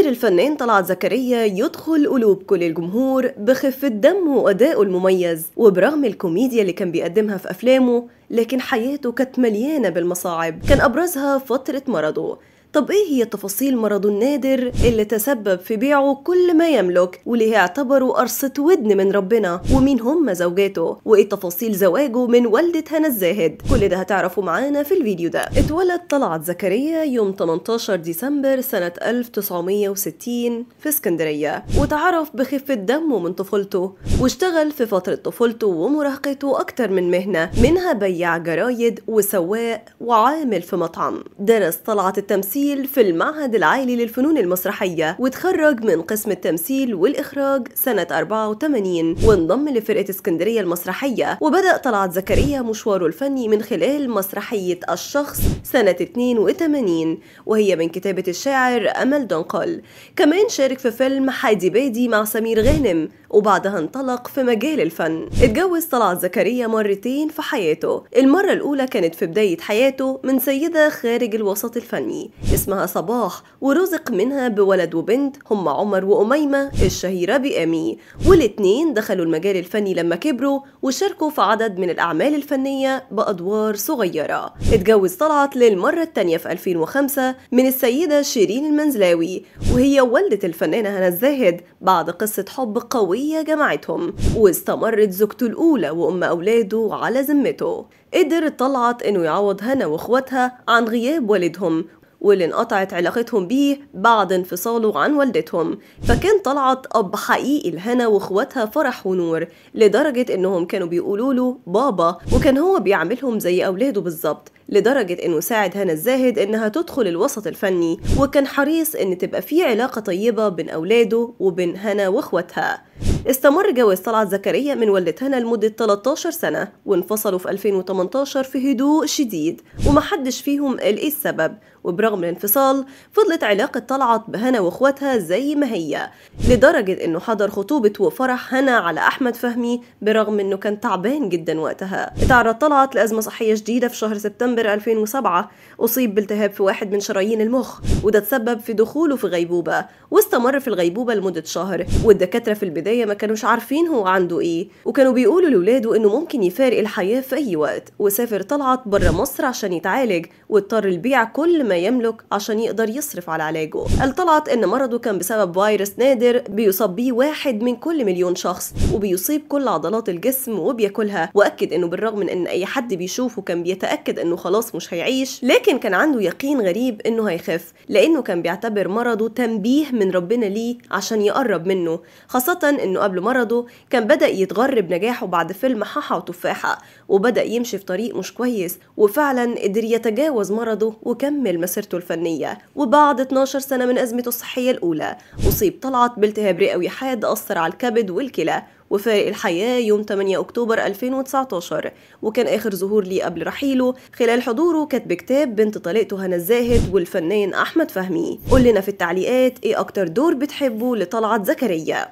قدر الفنان طلعت زكريا يدخل قلوب كل الجمهور بخفة دم وأدائه المميز وبرغم الكوميديا اللي كان بيقدمها في أفلامه لكن حياته كانت مليانة بالمصاعب كان أبرزها فترة مرضه طب إيه هي تفاصيل مرضه النادر اللي تسبب في بيعه كل ما يملك وليه اعتبره قرصة ودن من ربنا ومين هم زوجاته وإيه تفاصيل زواجه من والدة هنا الزاهد كل ده هتعرفوا معانا في الفيديو ده اتولد طلعت زكريا يوم 18 ديسمبر سنة 1960 في اسكندرية وتعرف بخفة دمه من طفولته واشتغل في فترة طفولته ومراهقته أكتر من مهنة منها بياع جرايد وسواق وعامل في مطعم درس طلعت التمثيل التمثيل في المعهد العالي للفنون المسرحية وتخرج من قسم التمثيل والإخراج سنة 84 وانضم لفرقة اسكندرية المسرحية وبدأ طلعت زكريا مشواره الفني من خلال مسرحية الشخص سنة 82 وهي من كتابة الشاعر أمل دنقل كمان شارك في فيلم حادي بادي مع سمير غانم وبعدها انطلق في مجال الفن اتجوز طلعت زكريا مرتين في حياته المرة الأولى كانت في بداية حياته من سيدة خارج الوسط الفني اسمها صباح ورزق منها بولد وبنت هم عمر وأميمة الشهيرة بأمي والاتنين دخلوا المجال الفني لما كبروا وشاركوا في عدد من الأعمال الفنية بأدوار صغيرة اتجوز طلعت للمرة الثانية في 2005 من السيدة شيرين المنزلاوي وهي والدة الفنانة هنا الزاهد بعد قصة حب قوية جمعتهم واستمرت زوجته الأولى وأم أولاده على ذمته قدر طلعت انه يعوض هنا واخواتها عن غياب والدهم واللي انقطعت علاقتهم بيه بعد انفصاله عن والدتهم فكان طلعت أب حقيقي لهنا وإخواتها فرح ونور لدرجة إنهم كانوا بيقولوا له بابا وكان هو بيعملهم زي أولاده بالظبط لدرجة إنه ساعد هنا الزاهد إنها تدخل الوسط الفني وكان حريص إن تبقى في علاقة طيبة بين أولاده وبين هنا وإخواتها استمر جواز طلعت زكريا من والدة هنا لمدة 13 سنة وانفصلوا في 2018 في هدوء شديد ومحدش فيهم قال إيه السبب وبرغم الانفصال فضلت علاقة طلعت بهنا واخواتها زي ما هي لدرجة انه حضر خطوبة وفرح هنا على احمد فهمي برغم انه كان تعبان جدا وقتها اتعرض طلعت لأزمة صحية جديدة في شهر سبتمبر 2007 أصيب بالتهاب في واحد من شرايين المخ وده تسبب في دخوله في غيبوبة واستمر في الغيبوبة لمدة شهر والدكاترة في البداية ما كانوش عارفين هو عنده ايه وكانوا بيقولوا لولاده انه ممكن يفارق الحياة في اي وقت وسافر طلعت بره مصر عشان يتعالج واضطر يبيع كل ما يملك عشان يقدر يصرف على علاجه قال طلعت ان مرضه كان بسبب فيروس نادر بيصاب بيه واحد من كل مليون شخص وبيصيب كل عضلات الجسم وبياكلها واكد انه بالرغم من ان اي حد بيشوفه كان بيتاكد انه خلاص مش هيعيش لكن كان عنده يقين غريب انه هيخف لانه كان بيعتبر مرضه تنبيه من ربنا ليه عشان يقرب منه خاصه انه قبل مرضه كان بدا يتغرب نجاحه بعد فيلم حاحة وتفاحة وبدا يمشي في طريق مش كويس وفعلا قدر يتجاوز مرضه وكمل مسيرته الفنية وبعد 12 سنة من أزمته الصحية الأولى أصيب طلعت بالتهاب رئوي حاد أثر على الكبد والكلى وفارق الحياة يوم 8 أكتوبر 2019 وكان آخر ظهور لي قبل رحيله خلال حضوره كتب كتاب بنت طليقته هنا الزاهد والفنان أحمد فهمي قول لنا في التعليقات إيه أكتر دور بتحبه لطلعت زكريا